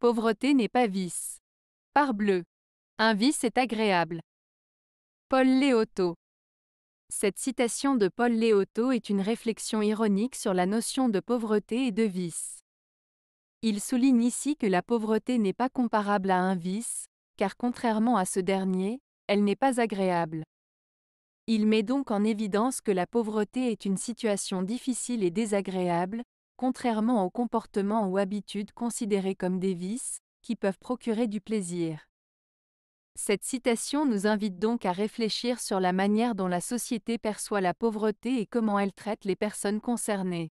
Pauvreté n'est pas vice. Parbleu. Un vice est agréable. Paul Léoto. Cette citation de Paul Léoto est une réflexion ironique sur la notion de pauvreté et de vice. Il souligne ici que la pauvreté n'est pas comparable à un vice, car contrairement à ce dernier, elle n'est pas agréable. Il met donc en évidence que la pauvreté est une situation difficile et désagréable, contrairement aux comportements ou habitudes considérés comme des vices, qui peuvent procurer du plaisir. Cette citation nous invite donc à réfléchir sur la manière dont la société perçoit la pauvreté et comment elle traite les personnes concernées.